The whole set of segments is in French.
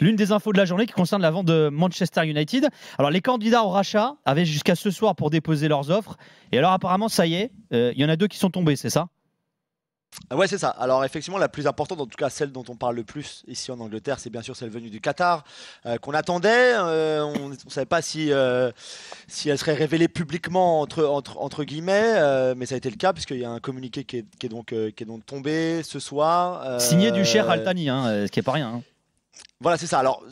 L'une des infos de la journée qui concerne la vente de Manchester United. Alors, les candidats au rachat avaient jusqu'à ce soir pour déposer leurs offres. Et alors, apparemment, ça y est, euh, il y en a deux qui sont tombés, c'est ça ah Ouais, c'est ça. Alors, effectivement, la plus importante, en tout cas celle dont on parle le plus ici en Angleterre, c'est bien sûr celle venue du Qatar, euh, qu'on attendait. Euh, on ne savait pas si, si elle serait révélée publiquement, entre, entre, guillemets, mais ça a été le cas, puisqu'il y a un communiqué qui est, donc, qui est donc tombé ce soir. Signé du cher Altani, hein, ce qui n'est pas rien. Hein. Voilà, c'est ça. Alors,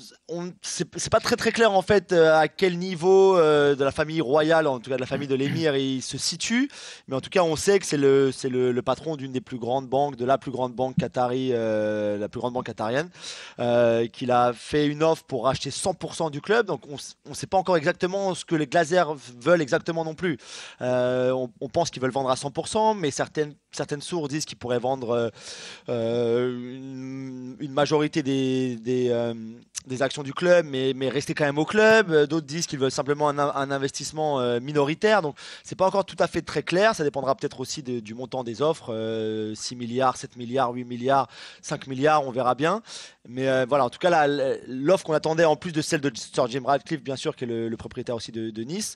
c'est pas très très clair en fait euh, à quel niveau euh, de la famille royale, en tout cas de la famille de l'émir, il se situe. Mais en tout cas, on sait que c'est le, le, patron d'une des plus grandes banques, de la plus grande banque qatari, euh, la plus grande banque qatarienne, qu'il a fait une offre pour racheter 100% du club. Donc, on ne sait pas encore exactement ce que les Glazers veulent exactement non plus. On, pense qu'ils veulent vendre à 100%, mais certaines, certaines sources disent qu'ils pourraient vendre une, majorité des euh, des actions du club, mais, rester quand même au club. Euh, d'autres disent qu'ils veulent simplement un, investissement euh, minoritaire. Donc, c'est pas encore tout à fait très clair. Ça dépendra peut-être aussi du montant des offres. 6 milliards, 7 milliards, 8 milliards, 5 milliards, on verra bien. Mais voilà, en tout cas, l'offre qu'on attendait, en plus de celle de Sir Jim Radcliffe, bien sûr, qui est le, propriétaire aussi de, Nice,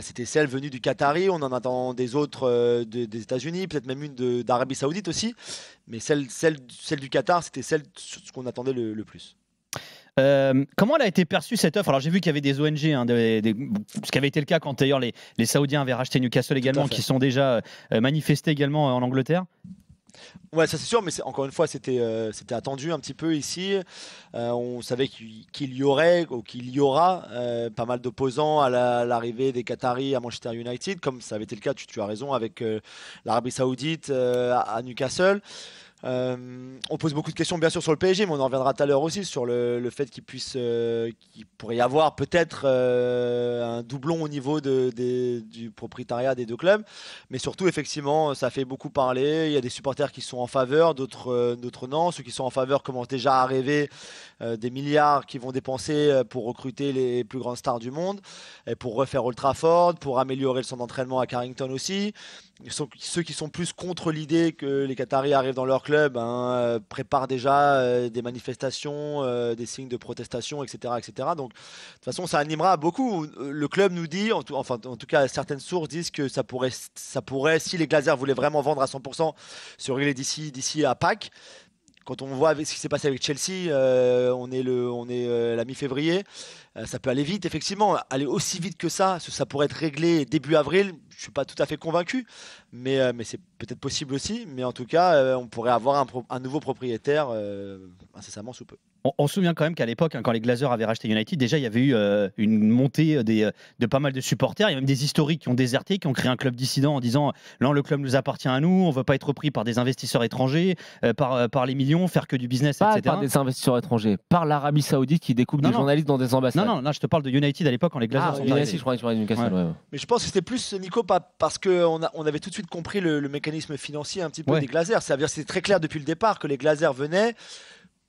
c'était celle venue du Qatari. On en attend des autres des États-Unis, peut-être même une d'Arabie Saoudite aussi. Mais celle, celle, celle du Qatar, c'était celle ce qu'on attendait le plus. Euh, comment elle a été perçue cette offre Alors j'ai vu qu'il y avait des ONG, hein, ce qui avait été le cas quand d'ailleurs les, Saoudiens avaient racheté Newcastle également, qui sont déjà euh, euh, manifestés également en Angleterre. Ouais, ça c'est sûr, mais encore une fois, c'était attendu un petit peu ici. on savait qu'il y aurait ou qu'il y aura pas mal d'opposants à l'arrivée des Qataris à Manchester United, comme ça avait été le cas, tu as raison, avec l'Arabie Saoudite à Newcastle. Euh, on pose beaucoup de questions bien sûr sur le PSG, mais on en reviendra tout à l'heure aussi sur le, fait qu'il puisse, euh, qu'il pourrait y avoir peut-être euh, un doublon au niveau du propriétariat des deux clubs. Mais surtout, effectivement, ça fait beaucoup parler. Il y a des supporters qui sont en faveur, d'autres, non. Ceux qui sont en faveur commencent déjà à rêver des milliards qu'ils vont dépenser pour recruter les plus grandes stars du monde, et pour refaire Ultra Trafford, pour améliorer le entraînement d'entraînement à Carrington aussi ceux qui sont plus contre l'idée que les Qataris arrivent dans leur club hein, euh, préparent déjà euh, des manifestations, euh, des signes de protestation, etc. etc. Donc, de toute façon, ça animera beaucoup. Le club nous dit, en tout, enfin, en tout cas, certaines sources disent que ça pourrait, ça pourrait si les Glazers voulaient vraiment vendre à 100%, se régler d'ici, d'ici à Pâques. Quand on voit ce qui s'est passé avec Chelsea, euh, on est, le, on est euh, la mi-février, euh, ça peut aller vite, effectivement. Aller aussi vite que ça, ça pourrait être réglé début avril, je ne suis pas tout à fait convaincu mais, euh, mais c'est peut-être possible aussi. Mais en tout cas, euh, on pourrait avoir un, nouveau propriétaire euh, incessamment sous peu. On, se souvient quand même qu'à l'époque, hein, quand les Glazers avaient racheté United, déjà il y avait eu une montée de pas mal de supporters. Il y a même des historiques qui ont déserté, qui ont créé un club dissident en disant là le club nous appartient à nous, on ne veut pas être repris par des investisseurs étrangers, par, par les millions, faire que du business, pas etc. Par des investisseurs étrangers, par l'Arabie Saoudite qui découpe des journalistes dans des ambassades. Non, non, je te parle de United à l'époque quand les Glazers ah, sont United, je crois, Mais je pense que c'était plus Nico parce qu'on on avait tout de suite compris le, mécanisme financier un petit peu des Glazers. C'est-à-dire c'est très clair depuis le départ que les Glazers venaient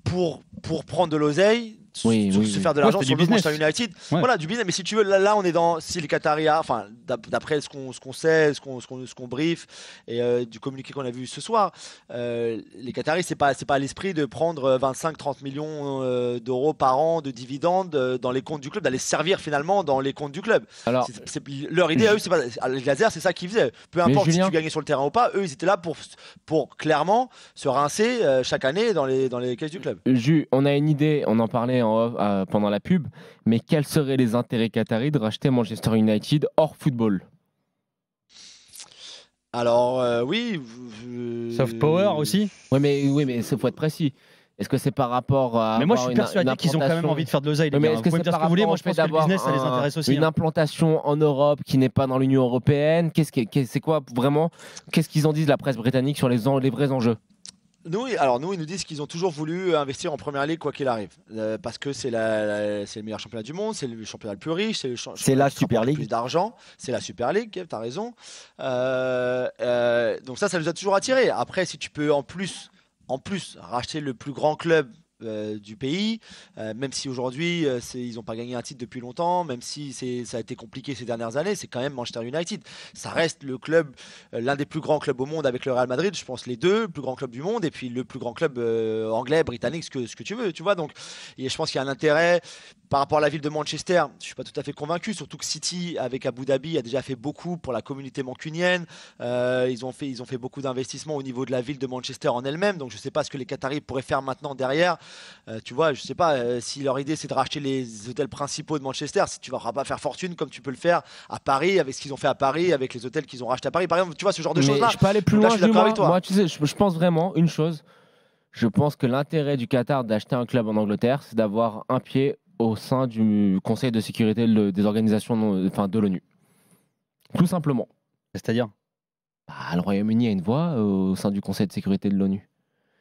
pour, pour prendre de l'oseille, oui, se faire de l'argent sur le business. Manchester United. Voilà, du business. Mais si tu veux, là, on est dans. Si les Qataris, enfin, d'après ce qu'on qu'on sait, ce qu'on ce qu'on et euh, du communiqué qu'on a vu ce soir, euh, les Qataris, c'est pas, pas à l'esprit de prendre 25-30 euh, millions d'euros par an de dividendes dans les comptes du club, d'aller servir finalement dans les comptes du club. Alors, leur idée à eux, c'est pas. Les Glazers, c'est ça qu'ils faisaient. Peu importe si tu gagnais sur le terrain ou pas, eux, ils étaient là pour, pour clairement se rincer chaque année dans les, dans les caisses du club. Ju on a une idée, on en parlait euh, pendant la pub, mais quels seraient les intérêts qataris de racheter Manchester United hors football alors euh, oui. Euh, Soft power aussi. Oui mais oui mais faut être précis. Est-ce que c'est par rapport à. Mais moi, je suis persuadé qu'ils ont quand même envie de faire de l'oseille. Mais est-ce que c'est par rapport Moi, je pense que le business, ça les intéresse aussi. Une hein. implantation en Europe qui n'est pas dans l'Union européenne. Qu'est-ce c'est quoi vraiment Qu'est-ce qu'ils en disent la presse britannique sur les, les vrais enjeux nous, alors nous, ils nous disent qu'ils ont toujours voulu investir en première ligue quoi qu'il arrive, euh, parce que c'est le meilleur championnat du monde, c'est le championnat le plus riche, c'est le championnat la super league. plus d'argent, c'est la super league. T'as raison. Euh, euh, donc ça, ça nous a toujours attirés. Après, si tu peux en plus, en plus racheter le plus grand club euh, du pays, euh, même si aujourd'hui euh, ils n'ont pas gagné un titre depuis longtemps, même si ça a été compliqué ces dernières années, c'est quand même Manchester United. Ça reste le club, l'un des plus grands clubs au monde avec le Real Madrid, je pense les deux, plus grands clubs du monde et puis le plus grand club anglais, britannique, ce que, tu veux, tu vois. Donc et je pense qu'il y a un intérêt par rapport à la ville de Manchester, je ne suis pas tout à fait convaincu, surtout que City avec Abu Dhabi a déjà fait beaucoup pour la communauté mancunienne, ils, ont fait, ils ont fait beaucoup d'investissements au niveau de la ville de Manchester en elle-même, donc je ne sais pas ce que les Qataris pourraient faire maintenant derrière. Euh, tu vois, je sais pas euh, si leur idée c'est de racheter les hôtels principaux de Manchester, si tu vas pas faire fortune comme tu peux le faire à Paris avec ce qu'ils ont fait à Paris, avec les hôtels qu'ils ont rachetés à Paris. Par exemple, tu vois ce genre de choses là. Je aller plus loin. je, moi, je, pense vraiment une chose. Je pense que l'intérêt du Qatar d'acheter un club en Angleterre, c'est d'avoir un pied au sein du Conseil de sécurité des organisations enfin, de l'ONU. Tout simplement. C'est-à-dire bah, Le Royaume-Uni a une voix euh, au sein du Conseil de sécurité de l'ONU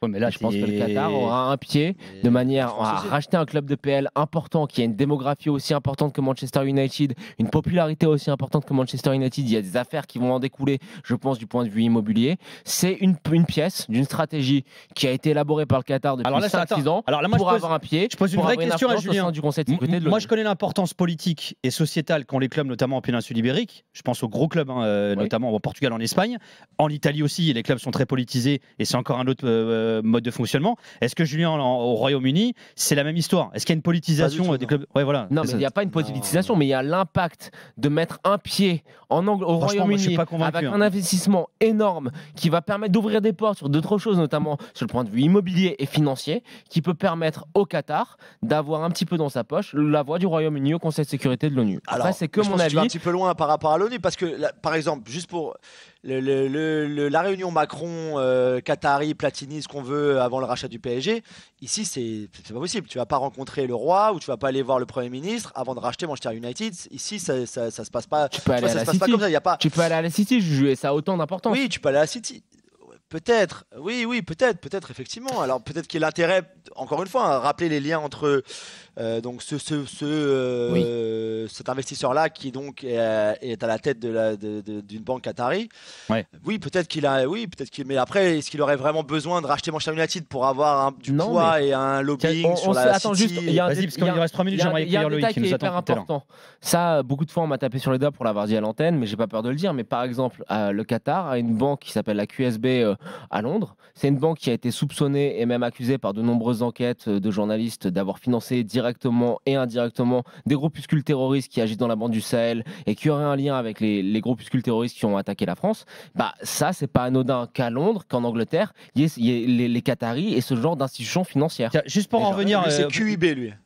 mais là, je pense que le Qatar aura un pied de manière à racheter un club de PL important qui a une démographie aussi importante que Manchester United, une popularité aussi importante que Manchester United. Il y a des affaires qui vont en découler, je pense, du point de vue immobilier. C'est une, une pièce d'une stratégie qui a été élaborée par le Qatar depuis 5-6 ans Alors là, pour avoir un pied. Je pose une vraie question à Julien. Du moi, je connais l'importance politique et sociétale qu'ont les clubs, notamment en péninsule ibérique. Je pense aux gros clubs, hein, euh, notamment au Portugal, en Espagne. En Italie aussi, les clubs sont très politisés et c'est encore un autre. Euh, euh, mode de fonctionnement. Est-ce que Julien, au Royaume-Uni, c'est la même histoire Est-ce qu'il y a une politisation euh, des clubs voilà, Non, mais il n'y a pas une politisation, mais il y a l'impact de mettre un pied en au Royaume-Uni avec hein. un investissement énorme qui va permettre d'ouvrir des portes sur d'autres choses, notamment sur le point de vue immobilier et financier, qui peut permettre au Qatar d'avoir un petit peu dans sa poche la voix du Royaume-Uni au Conseil de sécurité de l'ONU. Alors, c'est que je mon avis. un petit peu loin par rapport à l'ONU, parce que, par exemple, juste pour le, la réunion Macron, euh, Qatari, Platini, qu'on veut avant le rachat du PSG. Ici, c'est pas possible. Tu vas pas rencontrer le roi ou tu vas pas aller voir le Premier ministre avant de racheter Manchester United. Ici, ça, ça, se passe pas. Tu peux aller à la City. Tu peux aller à la City. Je ça autant d'importance. Oui, tu peux aller à la City. Peut-être, oui, oui, peut-être, peut-être, effectivement. Alors peut-être qu'il y a l'intérêt, encore une fois, à hein, rappeler les liens entre euh, donc ce, ce, euh, cet investisseur-là qui donc est, euh, à la tête de d'une banque Qatari. Oui. Oui, peut-être qu'il a, oui, peut-être qu'il. Mais après, est-ce qu'il aurait vraiment besoin de racheter Manchester United pour avoir du poids et un lobbying sur on la Attends juste, il y a un vas parce qu'il reste 3 minutes, j'aimerais qui est hyper important. Ça, beaucoup de fois, on m'a tapé sur les doigts pour l'avoir dit à l'antenne, mais j'ai pas peur de le dire. Mais par exemple, le Qatar a une banque qui s'appelle la QSB à Londres. C'est une banque qui a été soupçonnée et même accusée par de nombreuses enquêtes euh, de journalistes d'avoir financé directement et indirectement des groupuscules terroristes qui agissent dans la bande du Sahel et qui auraient un lien avec les, groupuscules terroristes qui ont attaqué la France. Bah ça, c'est pas anodin qu'à Londres, qu'en Angleterre, il y ait les, Qataris et ce genre d'institutions financières. Juste pour en revenir, c'est euh, QIB lui.